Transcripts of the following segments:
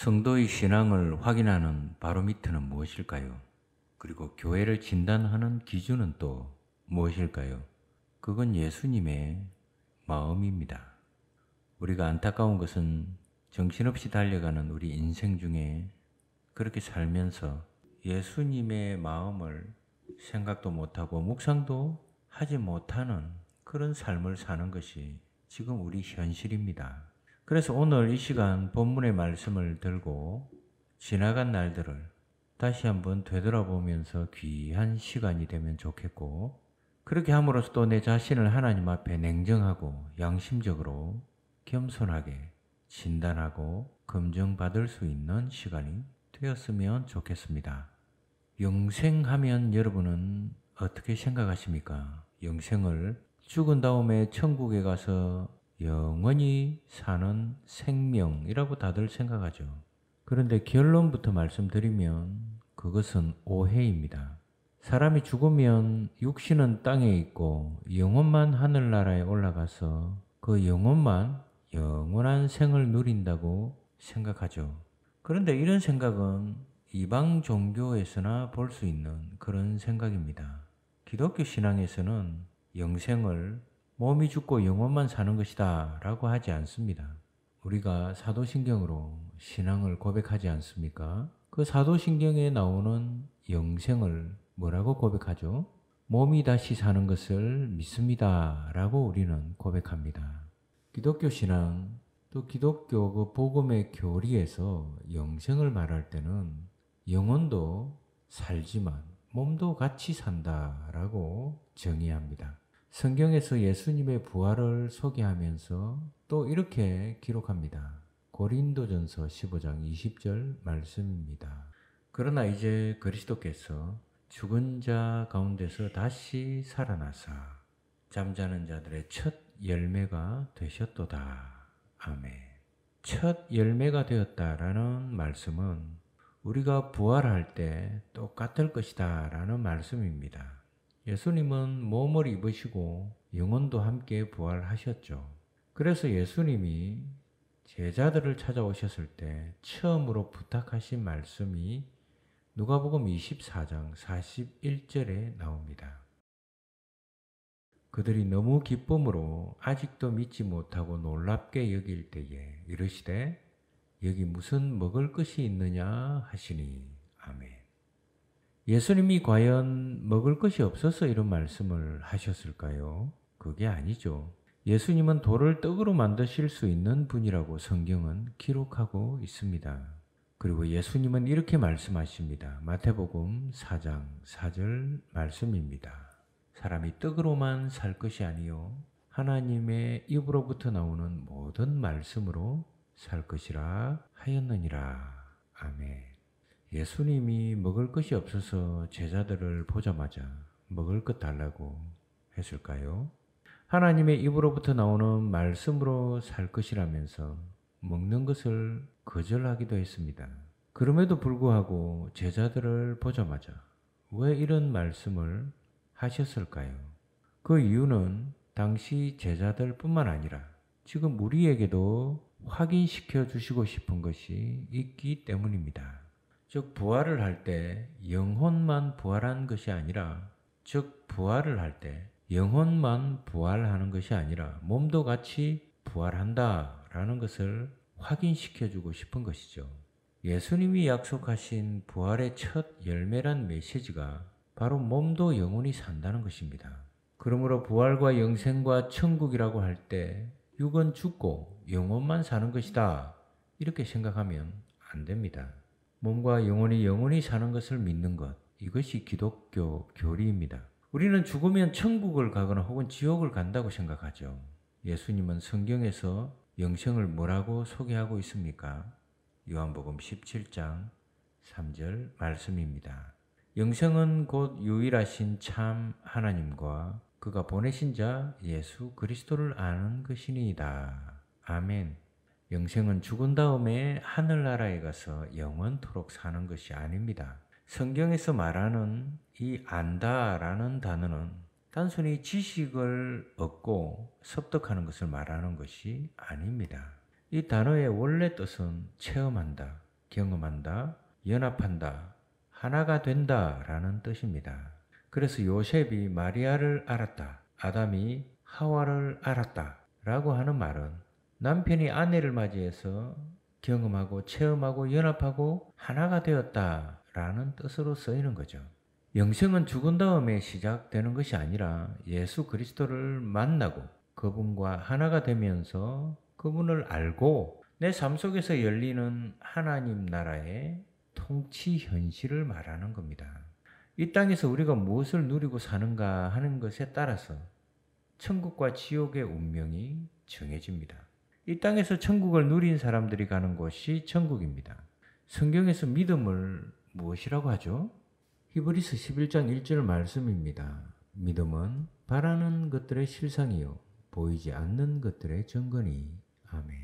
성도의 신앙을 확인하는 바로미터는 무엇일까요? 그리고 교회를 진단하는 기준은 또 무엇일까요? 그건 예수님의 마음입니다. 우리가 안타까운 것은 정신없이 달려가는 우리 인생 중에 그렇게 살면서 예수님의 마음을 생각도 못하고 묵상도 하지 못하는 그런 삶을 사는 것이 지금 우리 현실입니다. 그래서 오늘 이 시간 본문의 말씀을 들고 지나간 날들을 다시 한번 되돌아보면서 귀한 시간이 되면 좋겠고, 그렇게 함으로써 또 내 자신을 하나님 앞에 냉정하고 양심적으로 겸손하게 진단하고 검증받을 수 있는 시간이 되었으면 좋겠습니다. 영생하면 여러분은 어떻게 생각하십니까? 영생을 죽은 다음에 천국에 가서 영원히 사는 생명이라고 다들 생각하죠. 그런데 결론부터 말씀드리면 그것은 오해입니다. 사람이 죽으면 육신은 땅에 있고 영혼만 하늘나라에 올라가서 그 영혼만 영원한 생을 누린다고 생각하죠. 그런데 이런 생각은 이방 종교에서나 볼 수 있는 그런 생각입니다. 기독교 신앙에서는 영생을 몸이 죽고 영혼만 사는 것이다 라고 하지 않습니다. 우리가 사도신경으로 신앙을 고백하지 않습니까? 그 사도신경에 나오는 영생을 뭐라고 고백하죠? 몸이 다시 사는 것을 믿습니다. 라고 우리는 고백합니다. 기독교 신앙, 또 기독교 그 복음의 교리에서 영생을 말할 때는 영혼도 살지만 몸도 같이 산다. 라고 정의합니다. 성경에서 예수님의 부활을 소개하면서 또 이렇게 기록합니다. 고린도전서 15장 20절 말씀입니다. 그러나 이제 그리스도께서 죽은 자 가운데서 다시 살아나사 잠자는 자들의 첫 열매가 되셨도다. 아멘. 첫 열매가 되었다라는 말씀은 우리가 부활할 때 똑같을 것이다 라는 말씀입니다. 예수님은 몸을 입으시고 영혼도 함께 부활하셨죠. 그래서 예수님이 제자들을 찾아오셨을 때 처음으로 부탁하신 말씀이 누가복음 24장 41절에 나옵니다. 그들이 너무 기쁨으로 아직도 믿지 못하고 놀랍게 여길 때에 이르시되 여기 무슨 먹을 것이 있느냐 하시니 아멘. 예수님이 과연 먹을 것이 없어서 이런 말씀을 하셨을까요? 그게 아니죠. 예수님은 돌을 떡으로 만드실 수 있는 분이라고 성경은 기록하고 있습니다. 그리고 예수님은 이렇게 말씀하십니다. 마태복음 4장 4절 말씀입니다. 사람이 떡으로만 살 것이 아니요 하나님의 입으로부터 나오는 모든 말씀으로 살 것이라 하였느니라. 아멘. 예수님이 먹을 것이 없어서 제자들을 보자마자 먹을 것 달라고 했을까요? 하나님의 입으로부터 나오는 말씀으로 살 것이라면서 먹는 것을 거절하기도 했습니다. 그럼에도 불구하고 제자들을 보자마자 왜 이런 말씀을 하셨을까요? 그 이유는 당시 제자들 뿐만 아니라 지금 우리에게도 확인시켜 주시고 싶은 것이 있기 때문입니다. 즉 부활을 할 때 영혼만 부활한 것이 아니라 즉 부활을 할 때 영혼만 부활하는 것이 아니라 몸도 같이 부활한다라는 것을 확인시켜 주고 싶은 것이죠. 예수님이 약속하신 부활의 첫 열매란 메시지가 바로 몸도 영혼이 산다는 것입니다. 그러므로 부활과 영생과 천국이라고 할 때 육은 죽고 영혼만 사는 것이다. 이렇게 생각하면 안 됩니다. 몸과 영혼이 영원히 사는 것을 믿는 것. 이것이 기독교 교리입니다. 우리는 죽으면 천국을 가거나 혹은 지옥을 간다고 생각하죠. 예수님은 성경에서 영생을 뭐라고 소개하고 있습니까? 요한복음 17장 3절 말씀입니다. 영생은 곧 유일하신 참 하나님과 그가 보내신 자 예수 그리스도를 아는 것이니이다. 아멘. 영생은 죽은 다음에 하늘나라에 가서 영원토록 사는 것이 아닙니다. 성경에서 말하는 이 안다라는 단어는 단순히 지식을 얻고 섭득하는 것을 말하는 것이 아닙니다. 이 단어의 원래 뜻은 체험한다, 경험한다, 연합한다, 하나가 된다 라는 뜻입니다. 그래서 요셉이 마리아를 알았다, 아담이 하와를 알았다 라고 하는 말은 남편이 아내를 맞이해서 경험하고 체험하고 연합하고 하나가 되었다라는 뜻으로 쓰이는 거죠. 영생은 죽은 다음에 시작되는 것이 아니라 예수 그리스도를 만나고 그분과 하나가 되면서 그분을 알고 내 삶 속에서 열리는 하나님 나라의 통치 현실을 말하는 겁니다. 이 땅에서 우리가 무엇을 누리고 사는가 하는 것에 따라서 천국과 지옥의 운명이 정해집니다. 이 땅에서 천국을 누린 사람들이 가는 곳이 천국입니다. 성경에서 믿음을 무엇이라고 하죠? 히브리스 11장 1절 말씀입니다. 믿음은 바라는 것들의 실상이요 보이지 않는 것들의 증거니 아멘.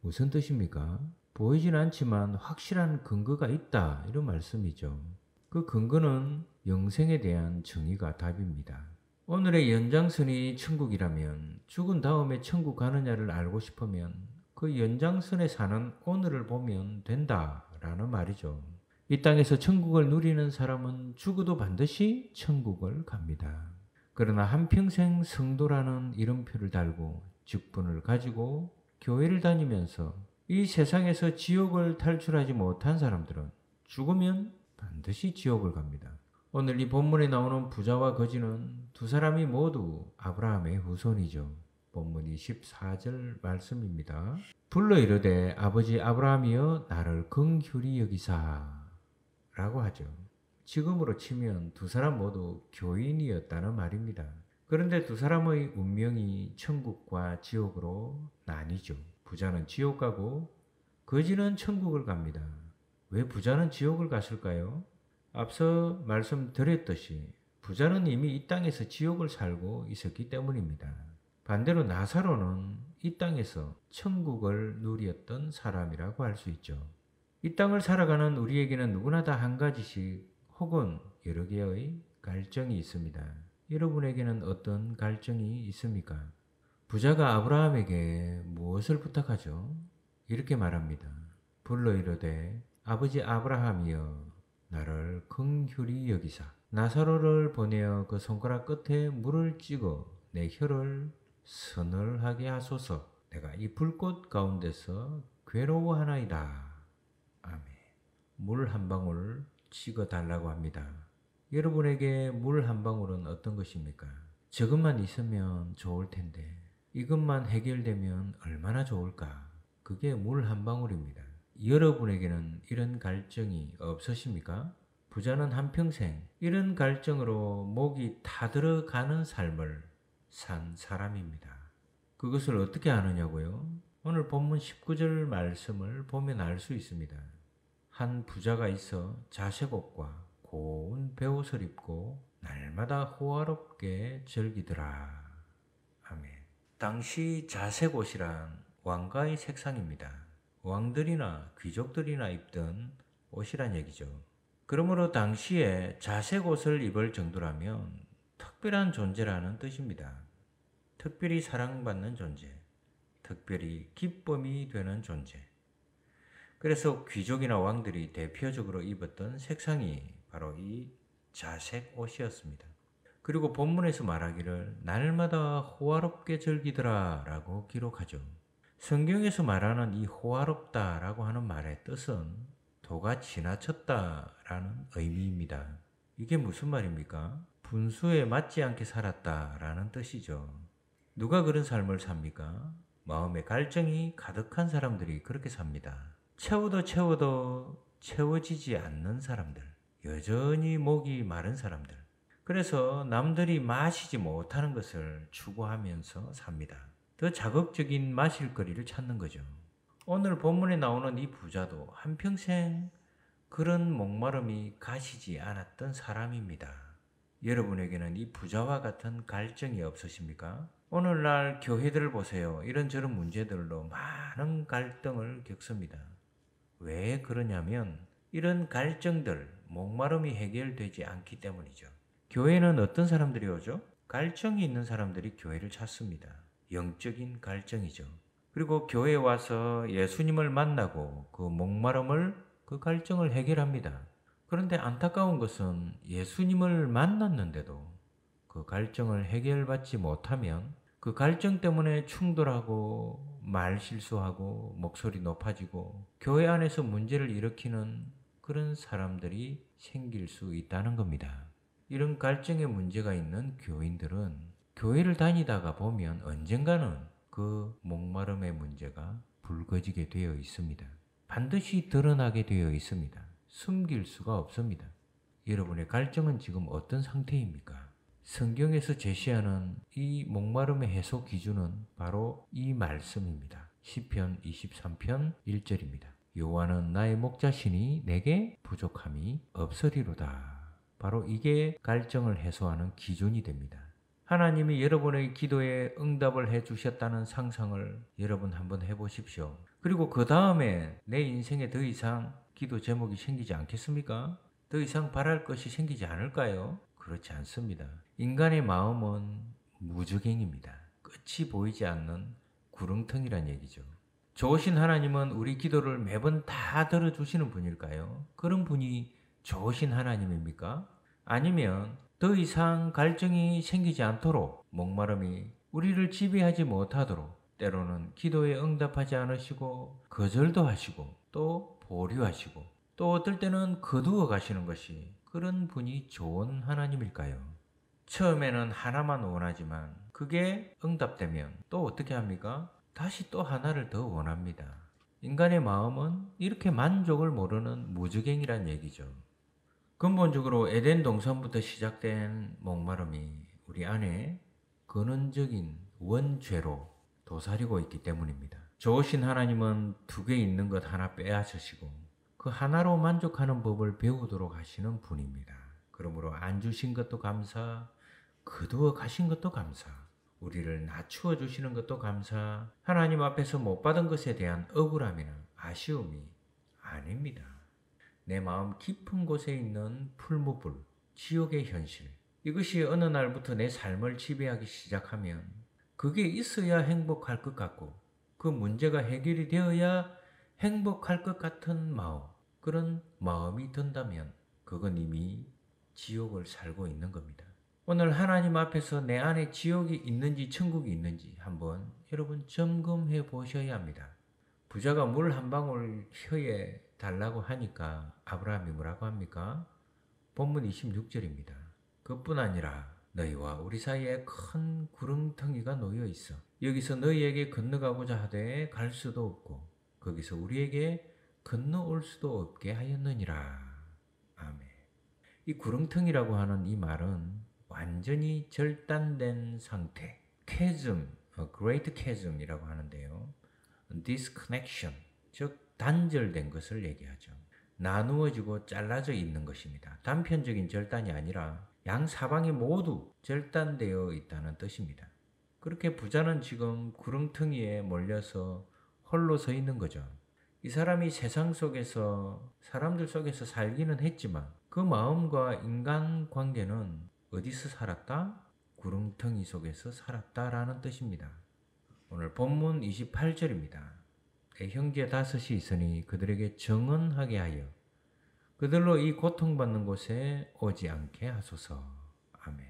무슨 뜻입니까? 보이진 않지만 확실한 근거가 있다 이런 말씀이죠. 그 근거는 영생에 대한 정의가 답입니다. 오늘의 연장선이 천국이라면 죽은 다음에 천국 가느냐를 알고 싶으면 그 연장선에 사는 오늘을 보면 된다라는 말이죠. 이 땅에서 천국을 누리는 사람은 죽어도 반드시 천국을 갑니다. 그러나 한평생 성도라는 이름표를 달고 직분을 가지고 교회를 다니면서 이 세상에서 지옥을 탈출하지 못한 사람들은 죽으면 반드시 지옥을 갑니다. 오늘 이 본문에 나오는 부자와 거지는 두 사람이 모두 아브라함의 후손이죠. 본문 24절 말씀입니다. 불러 이르되 아버지 아브라함이여 나를 긍휼히 여기사 라고 하죠. 지금으로 치면 두 사람 모두 교인이었다는 말입니다. 그런데 두 사람의 운명이 천국과 지옥으로 나뉘죠. 부자는 지옥 가고 거지는 천국을 갑니다. 왜 부자는 지옥을 갔을까요? 앞서 말씀드렸듯이 부자는 이미 이 땅에서 지옥을 살고 있었기 때문입니다. 반대로 나사로는 이 땅에서 천국을 누렸던 사람이라고 할 수 있죠. 이 땅을 살아가는 우리에게는 누구나 다 한 가지씩 혹은 여러 개의 갈증이 있습니다. 여러분에게는 어떤 갈증이 있습니까? 부자가 아브라함에게 무엇을 부탁하죠? 이렇게 말합니다. 불러 이르되 아버지 아브라함이여 나를 긍휼히 여기사 나사로를 보내어 그 손가락 끝에 물을 찍어 내 혀를 서늘하게 하소서 내가 이 불꽃 가운데서 괴로워하나이다. 아멘. 물 한 방울 찍어 달라고 합니다. 여러분에게 물 한 방울은 어떤 것입니까? 저것만 있으면 좋을 텐데 이것만 해결되면 얼마나 좋을까? 그게 물 한 방울입니다. 여러분에게는 이런 갈증이 없으십니까? 부자는 한평생 이런 갈증으로 목이 타들어가는 삶을 산 사람입니다. 그것을 어떻게 아느냐고요? 오늘 본문 19절 말씀을 보면 알 수 있습니다. 한 부자가 있어 자색옷과 고운 배옷을 입고 날마다 호화롭게 즐기더라. 아멘. 당시 자색옷이란 왕가의 색상입니다. 왕들이나 귀족들이나 입던 옷이란 얘기죠. 그러므로 당시에 자색 옷을 입을 정도라면 특별한 존재라는 뜻입니다. 특별히 사랑받는 존재, 특별히 기쁨이 되는 존재. 그래서 귀족이나 왕들이 대표적으로 입었던 색상이 바로 이 자색 옷이었습니다. 그리고 본문에서 말하기를 날마다 호화롭게 즐기더라 라고 기록하죠. 성경에서 말하는 이 호화롭다라고 하는 말의 뜻은 도가 지나쳤다라는 의미입니다. 이게 무슨 말입니까? 분수에 맞지 않게 살았다라는 뜻이죠. 누가 그런 삶을 삽니까? 마음의 갈증이 가득한 사람들이 그렇게 삽니다. 채워도 채워도 채워지지 않는 사람들, 여전히 목이 마른 사람들. 그래서 남들이 마시지 못하는 것을 추구하면서 삽니다. 더 자극적인 마실거리를 찾는 거죠. 오늘 본문에 나오는 이 부자도 한평생 그런 목마름이 가시지 않았던 사람입니다. 여러분에게는 이 부자와 같은 갈증이 없으십니까? 오늘날 교회들을 보세요. 이런저런 문제들로 많은 갈등을 겪습니다. 왜 그러냐면 이런 갈증들, 목마름이 해결되지 않기 때문이죠. 교회는 어떤 사람들이 오죠? 갈증이 있는 사람들이 교회를 찾습니다. 영적인 갈증이죠. 그리고 교회에 와서 예수님을 만나고 그 목마름을 그 갈증을 해결합니다. 그런데 안타까운 것은 예수님을 만났는데도 그 갈증을 해결받지 못하면 그 갈증 때문에 충돌하고 말 실수하고 목소리 높아지고 교회 안에서 문제를 일으키는 그런 사람들이 생길 수 있다는 겁니다. 이런 갈증의 문제가 있는 교인들은 교회를 다니다가 보면 언젠가는 그 목마름의 문제가 불거지게 되어 있습니다. 반드시 드러나게 되어 있습니다. 숨길 수가 없습니다. 여러분의 갈증은 지금 어떤 상태입니까? 성경에서 제시하는 이 목마름의 해소 기준은 바로 이 말씀입니다. 시편 23편 1절입니다. 요한은 나의 목자신이 내게 부족함이 없으리로다. 바로 이게 갈증을 해소하는 기준이 됩니다. 하나님이 여러분의 기도에 응답을 해 주셨다는 상상을 여러분 한번 해 보십시오. 그리고 그 다음에 내 인생에 더 이상 기도 제목이 생기지 않겠습니까? 더 이상 바랄 것이 생기지 않을까요? 그렇지 않습니다. 인간의 마음은 무적행입니다. 끝이 보이지 않는 구렁텅이란 얘기죠. 좋으신 하나님은 우리 기도를 매번 다 들어주시는 분일까요? 그런 분이 좋으신 하나님입니까? 아니면 더 이상 갈증이 생기지 않도록 목마름이 우리를 지배하지 못하도록 때로는 기도에 응답하지 않으시고 거절도 하시고 또 보류하시고 또 어떨 때는 거두어 가시는 것이 그런 분이 좋은 하나님일까요? 처음에는 하나만 원하지만 그게 응답되면 또 어떻게 합니까? 다시 또 하나를 더 원합니다. 인간의 마음은 이렇게 만족을 모르는 무주갱이란 얘기죠. 근본적으로 에덴 동산부터 시작된 목마름이 우리 안에 근원적인 원죄로 도사리고 있기 때문입니다. 좋으신 하나님은 두 개 있는 것 하나 빼앗으시고 그 하나로 만족하는 법을 배우도록 하시는 분입니다. 그러므로 안 주신 것도 감사, 거두어 가신 것도 감사, 우리를 낮추어 주시는 것도 감사, 하나님 앞에서 못 받은 것에 대한 억울함이나 아쉬움이 아닙니다. 내 마음 깊은 곳에 있는 풀무불, 지옥의 현실. 이것이 어느 날부터 내 삶을 지배하기 시작하면 그게 있어야 행복할 것 같고 그 문제가 해결이 되어야 행복할 것 같은 마음, 그런 마음이 든다면 그건 이미 지옥을 살고 있는 겁니다. 오늘 하나님 앞에서 내 안에 지옥이 있는지 천국이 있는지 한번 여러분 점검해 보셔야 합니다. 부자가 물 한 방울 혀에 달라고 하니까 아브라함이 뭐라고 합니까? 본문 26절입니다. 그뿐 아니라 너희와 우리 사이에 큰 구름텅이가 놓여 있어. 여기서 너희에게 건너가고자 하되 갈 수도 없고 거기서 우리에게 건너올 수도 없게 하였느니라. 아멘. 이 구름텅이라고 하는 이 말은 완전히 절단된 상태, chasm, great chasm이라고 하는데요. disconnection, 즉 단절된 것을 얘기하죠. 나누어지고 잘라져 있는 것입니다. 단편적인 절단이 아니라 양 사방이 모두 절단되어 있다는 뜻입니다. 그렇게 부자는 지금 구름텅이에 몰려서 홀로 서 있는 거죠. 이 사람이 세상 속에서 사람들 속에서 살기는 했지만 그 마음과 인간 관계는 어디서 살았다? 구름텅이 속에서 살았다라는 뜻입니다. 오늘 본문 28절입니다. 형제 다섯이 있으니 그들에게 정언하게 하여 그들로 이 고통받는 곳에 오지 않게 하소서. 아멘.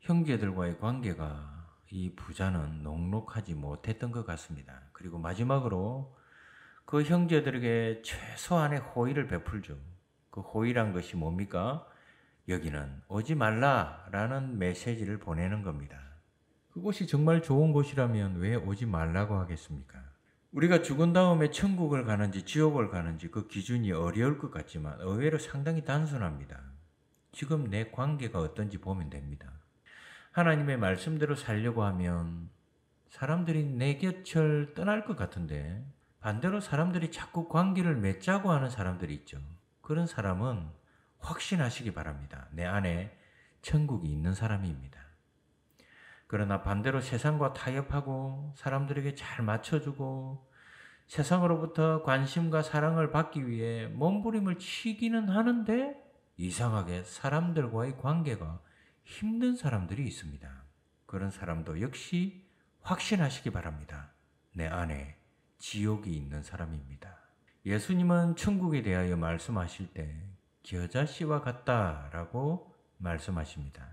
형제들과의 관계가 이 부자는 녹록하지 못했던 것 같습니다. 그리고 마지막으로 그 형제들에게 최소한의 호의를 베풀죠. 그 호의란 것이 뭡니까? 여기는 오지 말라라는 메시지를 보내는 겁니다. 그곳이 정말 좋은 곳이라면 왜 오지 말라고 하겠습니까? 우리가 죽은 다음에 천국을 가는지 지옥을 가는지 그 기준이 어려울 것 같지만 의외로 상당히 단순합니다. 지금 내 관계가 어떤지 보면 됩니다. 하나님의 말씀대로 살려고 하면 사람들이 내 곁을 떠날 것 같은데 반대로 사람들이 자꾸 관계를 맺자고 하는 사람들이 있죠. 그런 사람은 확신하시기 바랍니다. 내 안에 천국이 있는 사람입니다. 그러나 반대로 세상과 타협하고 사람들에게 잘 맞춰주고 세상으로부터 관심과 사랑을 받기 위해 몸부림을 치기는 하는데 이상하게 사람들과의 관계가 힘든 사람들이 있습니다. 그런 사람도 역시 확신하시기 바랍니다. 내 안에 지옥이 있는 사람입니다. 예수님은 천국에 대하여 말씀하실 때 겨자씨와 같다라고 말씀하십니다.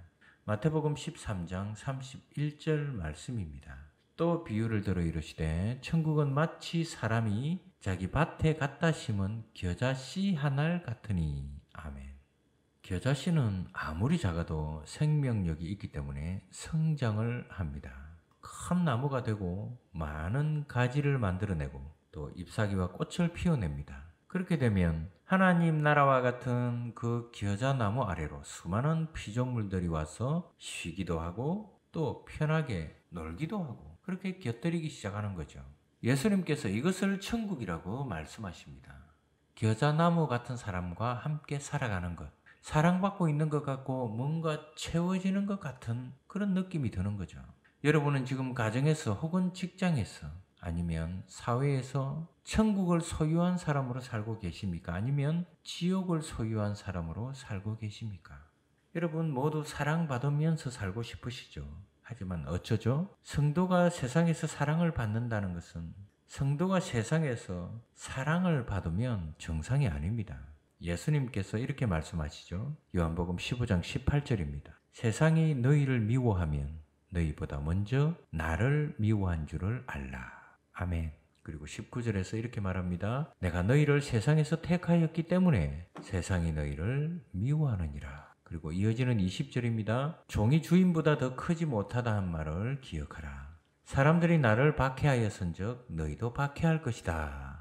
마태복음 13장 31절 말씀입니다. 또 비유를 들어 이르시되 천국은 마치 사람이 자기 밭에 갖다 심은 겨자씨 하나 같으니 아멘. 겨자씨는 아무리 작아도 생명력이 있기 때문에 성장을 합니다. 큰 나무가 되고 많은 가지를 만들어내고 또 잎사귀와 꽃을 피워냅니다. 그렇게 되면 하나님 나라와 같은 그겨자 나무 아래로 수많은 피조물들이 와서 쉬기도 하고 또 편하게 놀기도 하고 그렇게 곁들이기 시작하는 거죠. 예수님께서 이것을 천국이라고 말씀하십니다. 겨자 나무 같은 사람과 함께 살아가는 것. 사랑받고 있는 것 같고 뭔가 채워지는 것 같은 그런 느낌이 드는 거죠. 여러분은 지금 가정에서 혹은 직장에서 아니면 사회에서 천국을 소유한 사람으로 살고 계십니까? 아니면 지옥을 소유한 사람으로 살고 계십니까? 여러분 모두 사랑받으면서 살고 싶으시죠? 하지만 어쩌죠? 성도가 세상에서 사랑을 받는다는 것은 성도가 세상에서 사랑을 받으면 정상이 아닙니다. 예수님께서 이렇게 말씀하시죠. 요한복음 15장 18절입니다. 세상이 너희를 미워하면 너희보다 먼저 나를 미워한 줄을 알라. 아멘. 그리고 19절에서 이렇게 말합니다. 내가 너희를 세상에서 택하였기 때문에 세상이 너희를 미워하느니라. 그리고 이어지는 20절입니다. 종이 주인보다 더 크지 못하다 한 말을 기억하라. 사람들이 나를 박해하였은즉 너희도 박해할 것이다.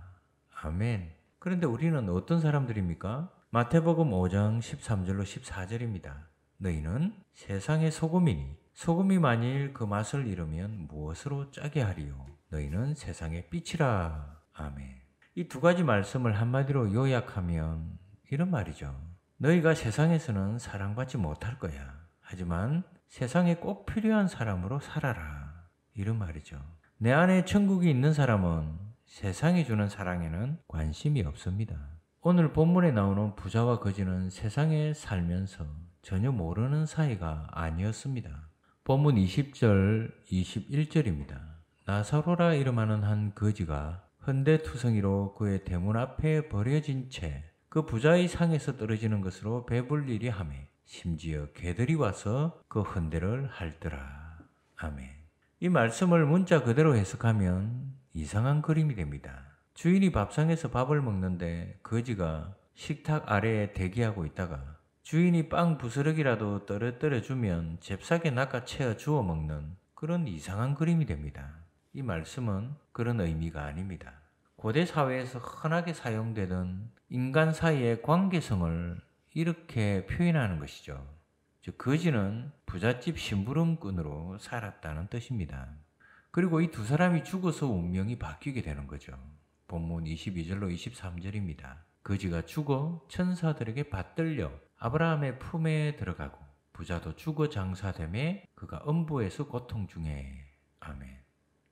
아멘. 그런데 우리는 어떤 사람들입니까? 마태복음 5장 13절로 14절입니다. 너희는 세상의 소금이니 소금이 만일 그 맛을 잃으면 무엇으로 짜게 하리요? 너희는 세상의 빛이라. 아멘. 이 두 가지 말씀을 한마디로 요약하면 이런 말이죠. 너희가 세상에서는 사랑받지 못할 거야. 하지만 세상에 꼭 필요한 사람으로 살아라. 이런 말이죠. 내 안에 천국이 있는 사람은 세상이 주는 사랑에는 관심이 없습니다. 오늘 본문에 나오는 부자와 거지는 세상에 살면서 전혀 모르는 사이가 아니었습니다. 본문 20절, 21절입니다. 나서로라 이름하는 한 거지가 헌데투성이로 그의 대문 앞에 버려진 채 그 부자의 상에서 떨어지는 것으로 배불리리 하매 심지어 개들이 와서 그 헌데를 핥더라. 아멘. 이 말씀을 문자 그대로 해석하면 이상한 그림이 됩니다. 주인이 밥상에서 밥을 먹는데 거지가 식탁 아래에 대기하고 있다가 주인이 빵 부스러기라도 떨어뜨려 주면 잽싸게 낚아채어 주워 먹는 그런 이상한 그림이 됩니다. 이 말씀은 그런 의미가 아닙니다. 고대 사회에서 흔하게 사용되던 인간 사이의 관계성을 이렇게 표현하는 것이죠. 즉, 거지는 부잣집 심부름꾼으로 살았다는 뜻입니다. 그리고 이 두 사람이 죽어서 운명이 바뀌게 되는 거죠. 본문 22절로 23절입니다. 거지가 죽어 천사들에게 받들려 아브라함의 품에 들어가고 부자도 죽어 장사됨에 그가 음부에서 고통 중에 아멘.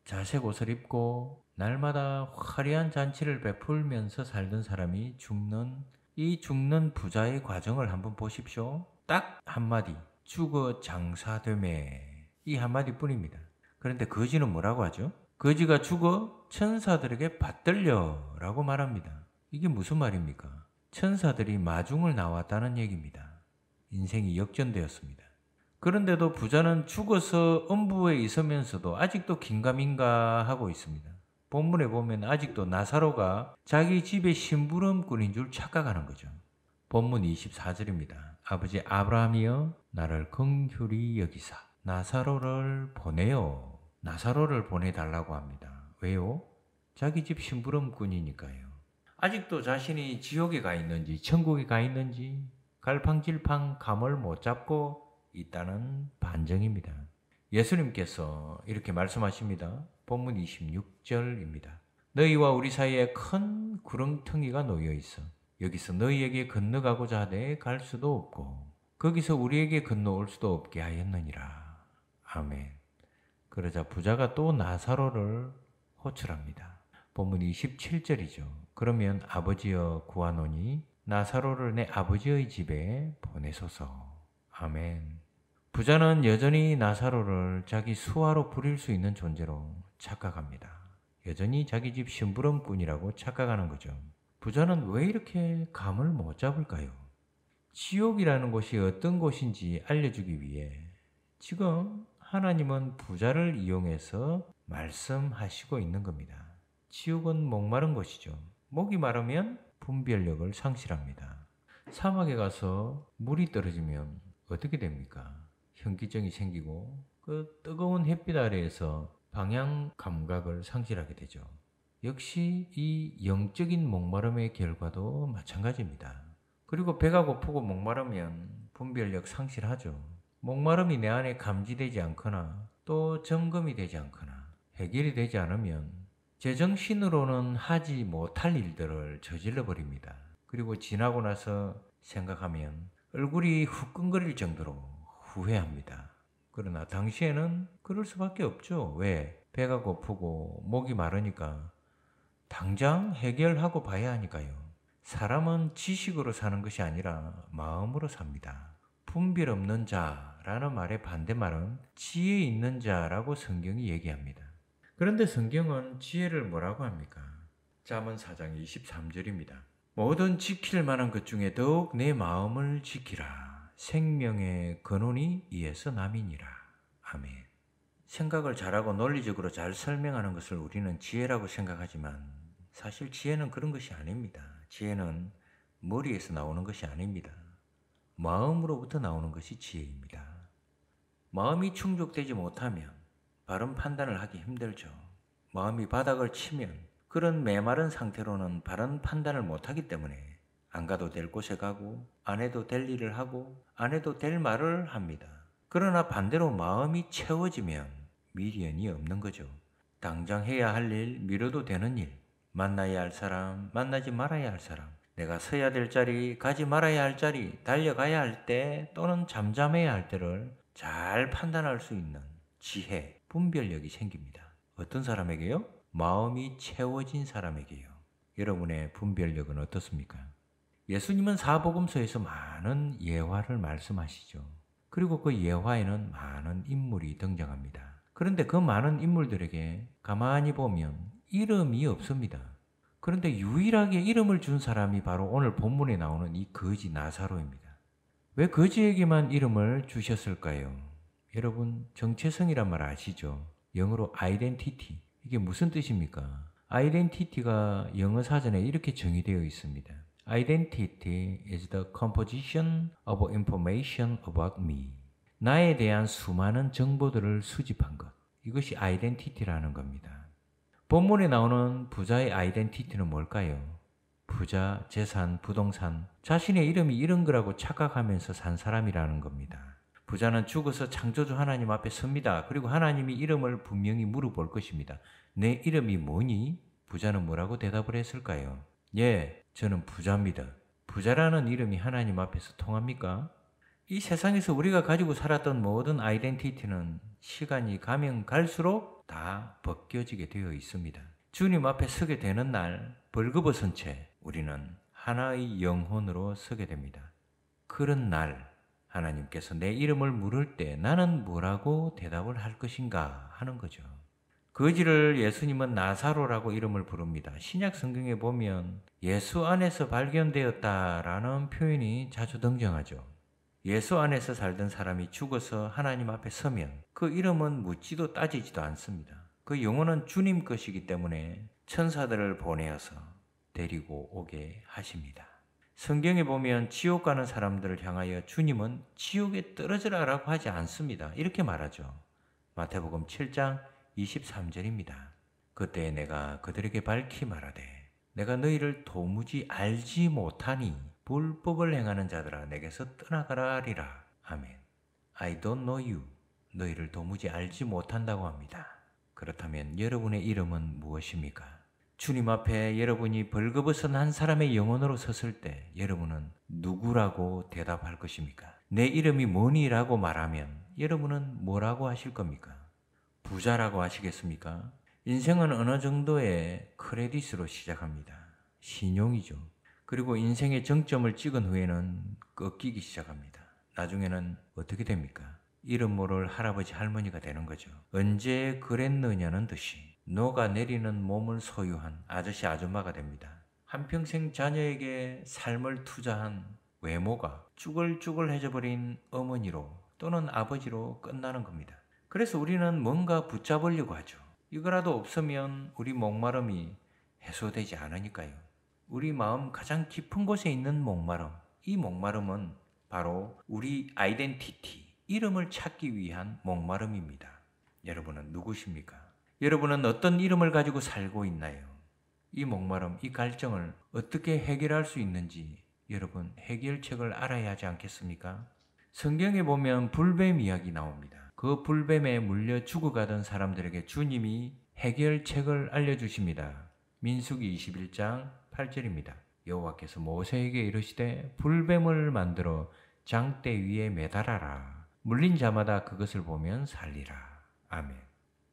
자색 옷을 입고 날마다 화려한 잔치를 베풀면서 살던 사람이 죽는 이 죽는 부자의 과정을 한번 보십시오. 딱 한마디. 죽어 장사됨에. 이 한마디 뿐입니다. 그런데 거지는 뭐라고 하죠? 거지가 죽어 천사들에게 받들려 라고 말합니다. 이게 무슨 말입니까? 천사들이 마중을 나왔다는 얘기입니다. 인생이 역전되었습니다. 그런데도 부자는 죽어서 음부에 있으면서도 아직도 긴가민가 하고 있습니다. 본문에 보면 아직도 나사로가 자기 집의 심부름꾼인 줄 착각하는 거죠. 본문 24절입니다. 아버지 아브라함이여 나를 긍휼히 여기사 나사로를 보내요. 나사로를 보내달라고 합니다. 왜요? 자기 집 심부름꾼이니까요. 아직도 자신이 지옥에 가 있는지 천국에 가 있는지 갈팡질팡 감을 못 잡고 있다는 반증입니다. 예수님께서 이렇게 말씀하십니다. 본문 26절입니다. 너희와 우리 사이에 큰 구렁텅이가 놓여 있어. 여기서 너희에게 건너가고자 하되 갈 수도 없고 거기서 우리에게 건너올 수도 없게 하였느니라. 아멘. 그러자 부자가 또 나사로를 호출합니다. 본문 27절이죠. 그러면 아버지여 구하노니 나사로를 내 아버지의 집에 보내소서. 아멘. 부자는 여전히 나사로를 자기 수하로 부릴 수 있는 존재로 착각합니다. 여전히 자기 집 심부름꾼이라고 착각하는 거죠. 부자는 왜 이렇게 감을 못 잡을까요? 지옥이라는 곳이 어떤 곳인지 알려주기 위해 지금 하나님은 부자를 이용해서 말씀하시고 있는 겁니다. 지옥은 목마른 곳이죠. 목이 마르면 분별력을 상실합니다. 사막에 가서 물이 떨어지면 어떻게 됩니까? 현기증이 생기고 그 뜨거운 햇빛 아래에서 방향 감각을 상실하게 되죠. 역시 이 영적인 목마름의 결과도 마찬가지입니다. 그리고 배가 고프고 목마르면 분별력 상실하죠. 목마름이 내 안에 감지되지 않거나 또 점검이 되지 않거나 해결이 되지 않으면 제정신으로는 하지 못할 일들을 저질러 버립니다. 그리고 지나고 나서 생각하면 얼굴이 후끈거릴 정도로 후회합니다. 그러나 당시에는 그럴 수밖에 없죠. 왜? 배가 고프고 목이 마르니까 당장 해결하고 봐야 하니까요. 사람은 지식으로 사는 것이 아니라 마음으로 삽니다. 분별 없는 자라는 말의 반대말은 지혜 있는 자라고 성경이 얘기합니다. 그런데 성경은 지혜를 뭐라고 합니까? 잠언 4장 23절입니다. 모든 지킬 만한 것 중에 더욱 내 마음을 지키라. 생명의 근원이 이에서 남이니라. 아멘. 생각을 잘하고 논리적으로 잘 설명하는 것을 우리는 지혜라고 생각하지만 사실 지혜는 그런 것이 아닙니다. 지혜는 머리에서 나오는 것이 아닙니다. 마음으로부터 나오는 것이 지혜입니다. 마음이 충족되지 못하면 바른 판단을 하기 힘들죠. 마음이 바닥을 치면 그런 메마른 상태로는 바른 판단을 못하기 때문에 안 가도 될 곳에 가고, 안 해도 될 일을 하고, 안 해도 될 말을 합니다. 그러나 반대로 마음이 채워지면 미련이 없는 거죠. 당장 해야 할 일, 미뤄도 되는 일, 만나야 할 사람, 만나지 말아야 할 사람, 내가 서야 될 자리, 가지 말아야 할 자리, 달려가야 할 때, 또는 잠잠해야 할 때를 잘 판단할 수 있는 지혜, 분별력이 생깁니다. 어떤 사람에게요? 마음이 채워진 사람에게요. 여러분의 분별력은 어떻습니까? 예수님은 사복음서에서 많은 예화를 말씀하시죠. 그리고 그 예화에는 많은 인물이 등장합니다. 그런데 그 많은 인물들에게 가만히 보면 이름이 없습니다. 그런데 유일하게 이름을 준 사람이 바로 오늘 본문에 나오는 이 거지 나사로입니다. 왜 거지에게만 이름을 주셨을까요? 여러분, 정체성이란 말 아시죠? 영어로 아이덴티티. 이게 무슨 뜻입니까? 아이덴티티가 영어 사전에 이렇게 정의되어 있습니다. identity is the composition of information about me. 나에 대한 수많은 정보들을 수집한 것. 이것이 아이덴티티라는 겁니다. 본문에 나오는 부자의 아이덴티티는 뭘까요? 부자, 재산, 부동산, 자신의 이름이 이런 거라고 착각하면서 산 사람이라는 겁니다. 부자는 죽어서 창조주 하나님 앞에 섭니다. 그리고 하나님이 이름을 분명히 물어볼 것입니다. 내 이름이 뭐니? 부자는 뭐라고 대답을 했을까요? 예, 저는 부자입니다. 부자라는 이름이 하나님 앞에서 통합니까? 이 세상에서 우리가 가지고 살았던 모든 아이덴티티는 시간이 가면 갈수록 다 벗겨지게 되어 있습니다. 주님 앞에 서게 되는 날 벌거벗은 채 우리는 하나의 영혼으로 서게 됩니다. 그런 날 하나님께서 내 이름을 물을 때 나는 뭐라고 대답을 할 것인가 하는 거죠. 거지를 예수님은 나사로라고 이름을 부릅니다. 신약 성경에 보면 예수 안에서 발견되었다라는 표현이 자주 등장하죠. 예수 안에서 살던 사람이 죽어서 하나님 앞에 서면 그 이름은 묻지도 따지지도 않습니다. 그 영혼은 주님 것이기 때문에 천사들을 보내어서 데리고 오게 하십니다. 성경에 보면 지옥 가는 사람들을 향하여 주님은 지옥에 떨어져라라고 하지 않습니다. 이렇게 말하죠. 마태복음 7장 23절입니다. 그때 내가 그들에게 밝히 말하되 내가 너희를 도무지 알지 못하니 불법을 행하는 자들아 내게서 떠나가라리라. 아멘. I don't know you. 너희를 도무지 알지 못한다고 합니다. 그렇다면 여러분의 이름은 무엇입니까? 주님 앞에 여러분이 벌거벗은 한 사람의 영혼으로 섰을 때 여러분은 누구라고 대답할 것입니까? 내 이름이 뭐니라고 말하면 여러분은 뭐라고 하실 겁니까? 부자라고 아시겠습니까? 인생은 어느 정도의 크레딧으로 시작합니다. 신용이죠. 그리고 인생의 정점을 찍은 후에는 꺾이기 시작합니다. 나중에는 어떻게 됩니까? 이름 모를 할아버지 할머니가 되는 거죠. 언제 그랬느냐는 듯이 녹아내리는 몸을 소유한 아저씨 아줌마가 됩니다. 한평생 자녀에게 삶을 투자한 외모가 쭈글쭈글해져버린 어머니로 또는 아버지로 끝나는 겁니다. 그래서 우리는 뭔가 붙잡으려고 하죠. 이거라도 없으면 우리 목마름이 해소되지 않으니까요. 우리 마음 가장 깊은 곳에 있는 목마름, 이 목마름은 바로 우리 아이덴티티, 이름을 찾기 위한 목마름입니다. 여러분은 누구십니까? 여러분은 어떤 이름을 가지고 살고 있나요? 이 목마름, 이 갈증을 어떻게 해결할 수 있는지 여러분 해결책을 알아야 하지 않겠습니까? 성경에 보면 불뱀 이야기 나옵니다. 그 불뱀에 물려 죽어가던 사람들에게 주님이 해결책을 알려주십니다. 민숙기 21장 8절입니다. 여호와께서 모세에게 이르시되 불뱀을 만들어 장대 위에 매달아라. 물린 자마다 그것을 보면 살리라. 아멘.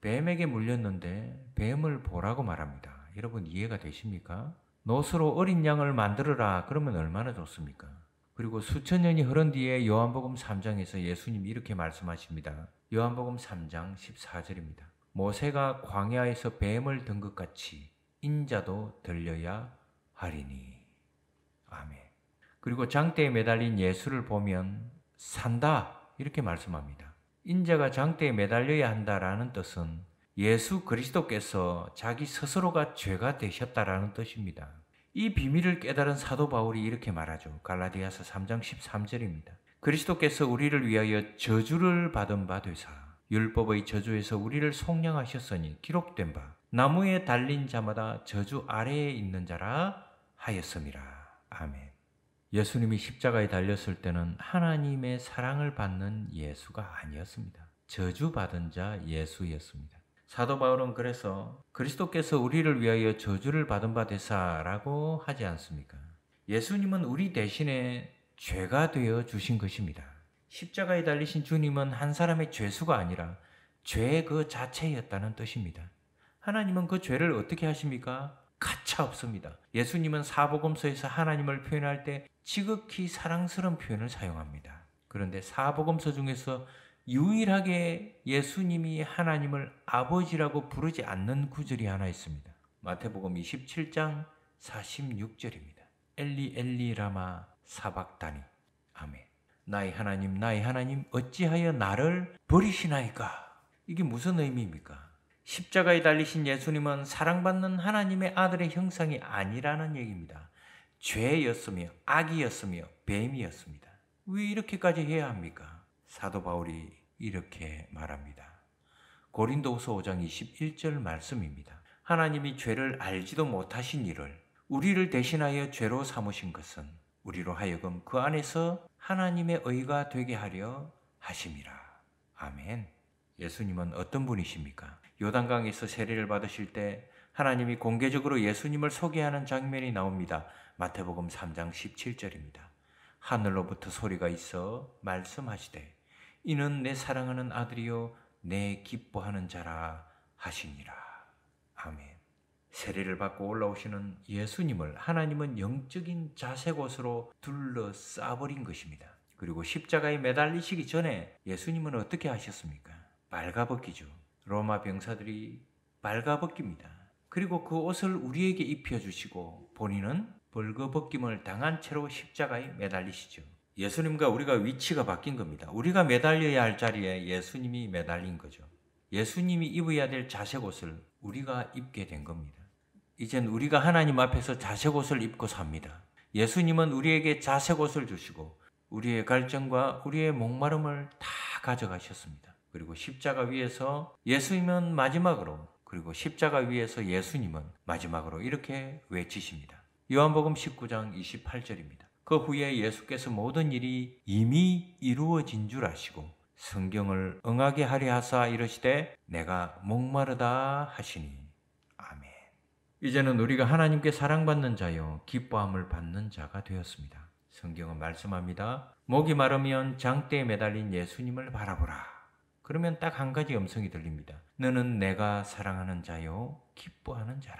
뱀에게 물렸는데 뱀을 보라고 말합니다. 여러분 이해가 되십니까? 노스로 어린 양을 만들어라. 그러면 얼마나 좋습니까? 그리고 수천 년이 흐른 뒤에 요한복음 3장에서 예수님이 이렇게 말씀하십니다. 요한복음 3장 14절입니다. 모세가 광야에서 뱀을 든 것 같이 인자도 들려야 하리니. 아멘. 그리고 장대에 매달린 예수를 보면 산다 이렇게 말씀합니다. 인자가 장대에 매달려야 한다라는 뜻은 예수 그리스도께서 자기 스스로가 죄가 되셨다라는 뜻입니다. 이 비밀을 깨달은 사도 바울이 이렇게 말하죠. 갈라디아서 3장 13절입니다. 그리스도께서 우리를 위하여 저주를 받은 바 되사 율법의 저주에서 우리를 속량하셨으니 기록된 바 나무에 달린 자마다 저주 아래에 있는 자라 하였음이라. 아멘. 예수님이 십자가에 달렸을 때는 하나님의 사랑을 받는 예수가 아니었습니다. 저주받은 자 예수였습니다. 사도 바울은 그래서 그리스도께서 우리를 위하여 저주를 받은 바 되사라고 하지 않습니까? 예수님은 우리 대신에 죄가 되어 주신 것입니다. 십자가에 달리신 주님은 한 사람의 죄수가 아니라 죄 그 자체였다는 뜻입니다. 하나님은 그 죄를 어떻게 하십니까? 가차 없습니다. 예수님은 사복음서에서 하나님을 표현할 때 지극히 사랑스러 표현을 사용합니다. 그런데 사복음서 중에서 유일하게 예수님이 하나님을 아버지라고 부르지 않는 구절이 하나 있습니다. 마태복음 27장 46절입니다. 엘리 엘리 라마 사박다니 아멘. 나의 하나님 나의 하나님 어찌하여 나를 버리시나이까? 이게 무슨 의미입니까? 십자가에 달리신 예수님은 사랑받는 하나님의 아들의 형상이 아니라는 얘기입니다. 죄였으며 악이었으며 뱀이었습니다. 왜 이렇게까지 해야 합니까? 사도 바울이 이렇게 말합니다. 고린도후서 5장 21절 말씀입니다. 하나님이 죄를 알지도 못하신 이를 우리를 대신하여 죄로 삼으신 것은 우리로 하여금 그 안에서 하나님의 의가 되게 하려 하심이라. 아멘. 예수님은 어떤 분이십니까? 요단강에서 세례를 받으실 때 하나님이 공개적으로 예수님을 소개하는 장면이 나옵니다. 마태복음 3장 17절입니다. 하늘로부터 소리가 있어 말씀하시되 이는 내 사랑하는 아들이요 내 기뻐하는 자라 하시니라. 아멘. 세례를 받고 올라오시는 예수님을 하나님은 영적인 자세곳으로 둘러싸버린 것입니다. 그리고 십자가에 매달리시기 전에 예수님은 어떻게 하셨습니까? 말가벗기죠. 로마 병사들이 말가벗깁니다. 그리고 그 옷을 우리에게 입혀주시고 본인은 벌거벗김을 당한 채로 십자가에 매달리시죠. 예수님과 우리가 위치가 바뀐 겁니다. 우리가 매달려야 할 자리에 예수님이 매달린 거죠. 예수님이 입어야 될 자색 옷을 우리가 입게 된 겁니다. 이젠 우리가 하나님 앞에서 자색 옷을 입고 삽니다. 예수님은 우리에게 자색 옷을 주시고 우리의 갈증과 우리의 목마름을 다 가져가셨습니다. 그리고 십자가 위에서 예수님은 마지막으로 그리고 십자가 위에서 예수님은 마지막으로 이렇게 외치십니다. 요한복음 19장 28절입니다. 그 후에 예수께서 모든 일이 이미 이루어진 줄 아시고 성경을 응하게 하려 하사 이러시되 내가 목마르다 하시니 아멘. 이제는 우리가 하나님께 사랑받는 자요 기뻐함을 받는 자가 되었습니다. 성경은 말씀합니다. 목이 마르면 장대에 매달린 예수님을 바라보라. 그러면 딱 한 가지 음성이 들립니다. 너는 내가 사랑하는 자요 기뻐하는 자라.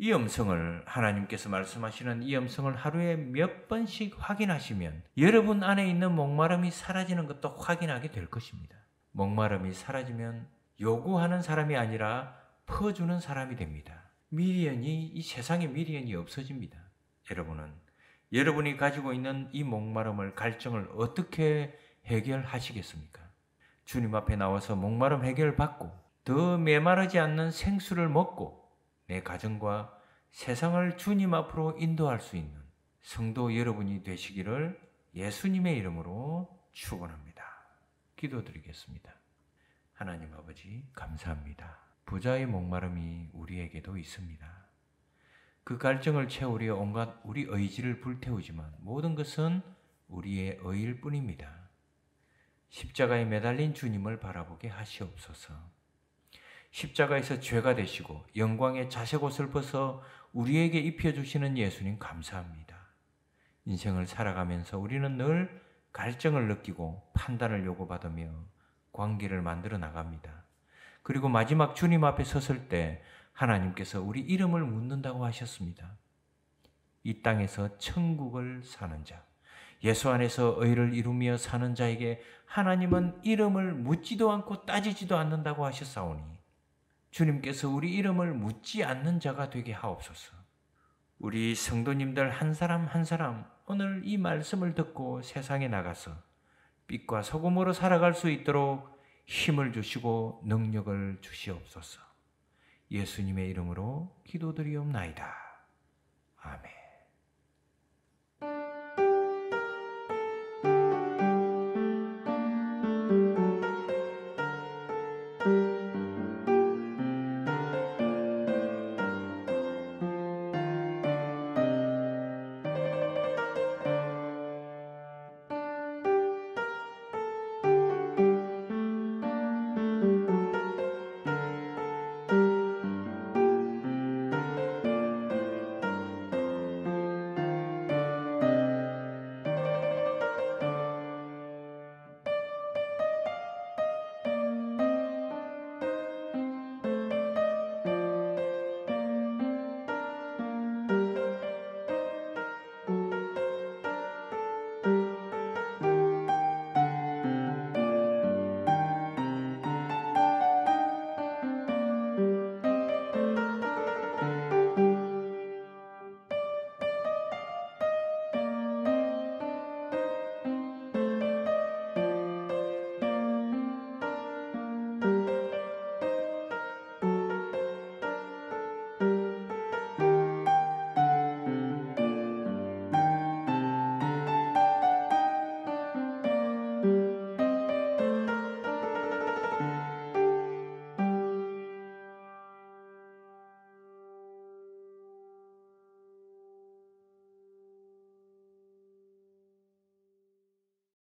이 음성을 하나님께서 말씀하시는 이 음성을 하루에 몇 번씩 확인하시면 여러분 안에 있는 목마름이 사라지는 것도 확인하게 될 것입니다. 목마름이 사라지면 요구하는 사람이 아니라 퍼주는 사람이 됩니다. 미련이 이 세상에 미련이 없어집니다. 여러분은 여러분이 가지고 있는 이 목마름을 갈증을 어떻게 해결하시겠습니까? 주님 앞에 나와서 목마름 해결받고 더 메마르지 않는 생수를 먹고 내 가정과 세상을 주님 앞으로 인도할 수 있는 성도 여러분이 되시기를 예수님의 이름으로 축원합니다. 기도드리겠습니다. 하나님 아버지 감사합니다. 부자의 목마름이 우리에게도 있습니다. 그 갈증을 채우려 온갖 우리 의지를 불태우지만 모든 것은 우리의 의일 뿐입니다. 십자가에 매달린 주님을 바라보게 하시옵소서. 십자가에서 죄가 되시고 영광의 자색 옷을 벗어 우리에게 입혀주시는 예수님 감사합니다. 인생을 살아가면서 우리는 늘 갈증을 느끼고 판단을 요구받으며 관계를 만들어 나갑니다. 그리고 마지막 주님 앞에 섰을 때 하나님께서 우리 이름을 묻는다고 하셨습니다. 이 땅에서 천국을 사는 자, 예수 안에서 의를 이루며 사는 자에게 하나님은 이름을 묻지도 않고 따지지도 않는다고 하셨사오니 주님께서 우리 이름을 묻지 않는 자가 되게 하옵소서. 우리 성도님들 한 사람 한 사람 오늘 이 말씀을 듣고 세상에 나가서 빛과 소금으로 살아갈 수 있도록 힘을 주시고 능력을 주시옵소서. 예수님의 이름으로 기도드리옵나이다. 아멘.